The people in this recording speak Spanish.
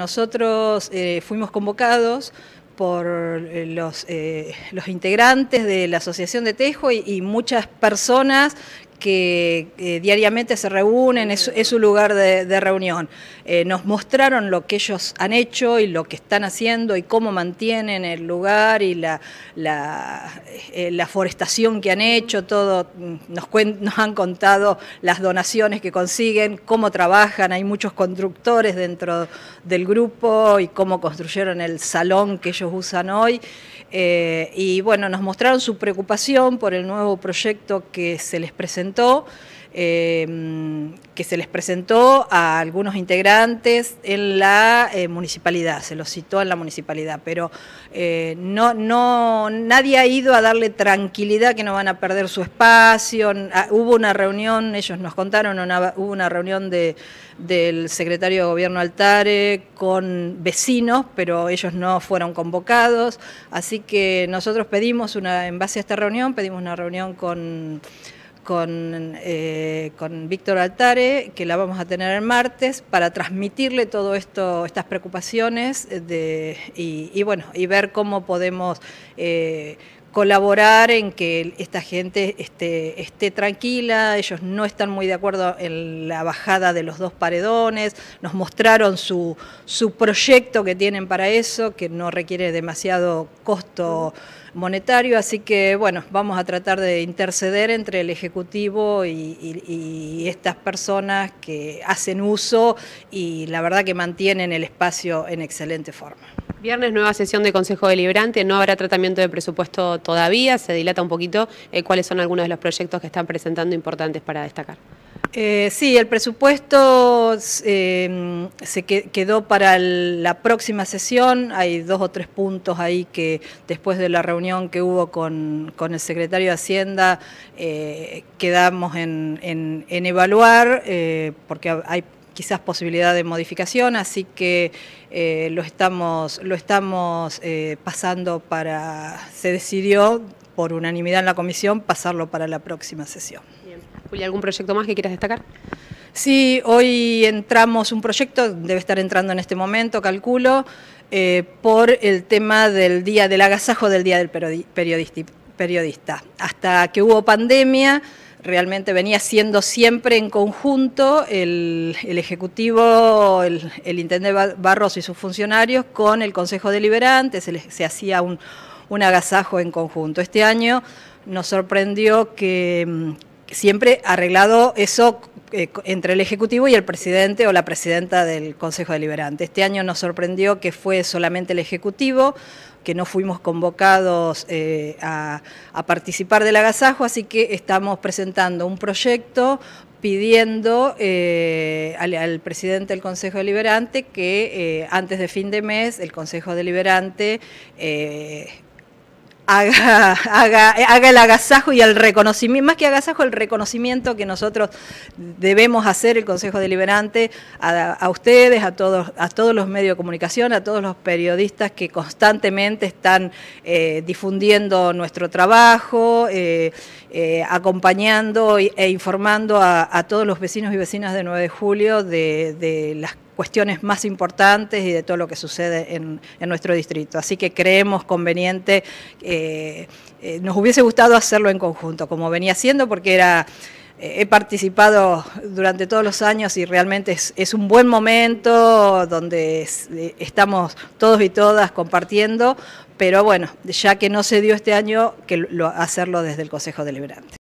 Nosotros eh, fuimos convocados por eh, los, eh, los, integrantes de la Asociación de Tejo y muchas personas que eh, diariamente se reúnen, es, un lugar de, reunión. Eh, nos mostraron lo que ellos han hecho y lo que están haciendo y cómo mantienen el lugar y la, la, eh, forestación que han hecho, todo, mm, nos, nos han contado las donaciones que consiguen, cómo trabajan, hay muchos constructores dentro del grupo y cómo construyeron el salón que ellos usan hoy. y bueno, nos mostraron su preocupación por el nuevo proyecto que se les presentó Em, que se les presentó a algunos integrantes en la eh, municipalidad, se los citó en la municipalidad, pero eh, no, nadie ha ido a darle tranquilidad que no van a perder su espacio. Ah, hubo una reunión, ellos nos contaron, hubo una reunión del secretario de Gobierno Altare con vecinos, pero ellos no fueron convocados, así que nosotros pedimos una, en base a esta reunión, pedimos una reunión con con, eh, con Víctor Altare, que la vamos a tener el martes, para transmitirle todo esto, estas preocupaciones de, y, bueno, y ver cómo podemos eh, colaborar en que esta gente esté, tranquila, ellos no están muy de acuerdo en la bajada de los dos paredones, nos mostraron su, su proyecto que tienen para eso, que no requiere demasiado costo monetario, así que bueno, vamos a tratar de interceder entre el Ejecutivo y estas personas que hacen uso y la verdad que mantienen el espacio en excelente forma. Viernes, nueva sesión de Consejo Deliberante. No habrá tratamiento de presupuesto todavía. Se dilata un poquito. Eh, ¿Cuáles son algunos de los proyectos que están presentando importantes para destacar? Eh, sí, el presupuesto eh, se quedó para la próxima sesión. Hay dos o tres puntos ahí que después de la reunión que hubo con, el secretario de Hacienda quedamos en, en evaluar, porque hay quizás posibilidad de modificación, así que eh, lo estamos, lo estamos eh, pasando para, se decidió por unanimidad en la comisión pasarlo para la próxima sesión. Bien. ¿algún proyecto más que quieras destacar? Sí, hoy entramos un proyecto, debe estar entrando en este momento, calculo, eh, por el tema del día del agasajo del día del periodista. Hasta que hubo pandemia, realmente venía siendo siempre en conjunto el, el Ejecutivo, el, el, Intendente Barros y sus funcionarios con el Consejo Deliberante, se, se hacía un, un agasajo en conjunto. Este año nos sorprendió que mm, siempre arreglado eso eh, entre el Ejecutivo y el presidente o la presidenta del Consejo Deliberante. Este año nos sorprendió que fue solamente el Ejecutivo, que no fuimos convocados eh, a, participar del agasajo, así que estamos presentando un proyecto pidiendo eh, al, presidente del Consejo Deliberante que antes de fin de mes el Consejo Deliberante haga, haga, haga el agasajo y el reconocimiento, más que agasajo, el reconocimiento que nosotros debemos hacer, el Consejo Deliberante, a, ustedes, a todos, a todos los medios de comunicación, a todos los periodistas que constantemente están eh, difundiendo nuestro trabajo, eh, eh, acompañando e informando a, todos los vecinos y vecinas de 9 de julio de, de las cuestiones más importantes y de todo lo que sucede en, nuestro distrito. Así que creemos conveniente, que eh, eh, nos hubiese gustado hacerlo en conjunto, como venía siendo, porque era eh, he participado durante todos los años y realmente es, un buen momento donde estamos todos y todas compartiendo, pero bueno, ya que no se dio este año, que hacerlo desde el Consejo Deliberante.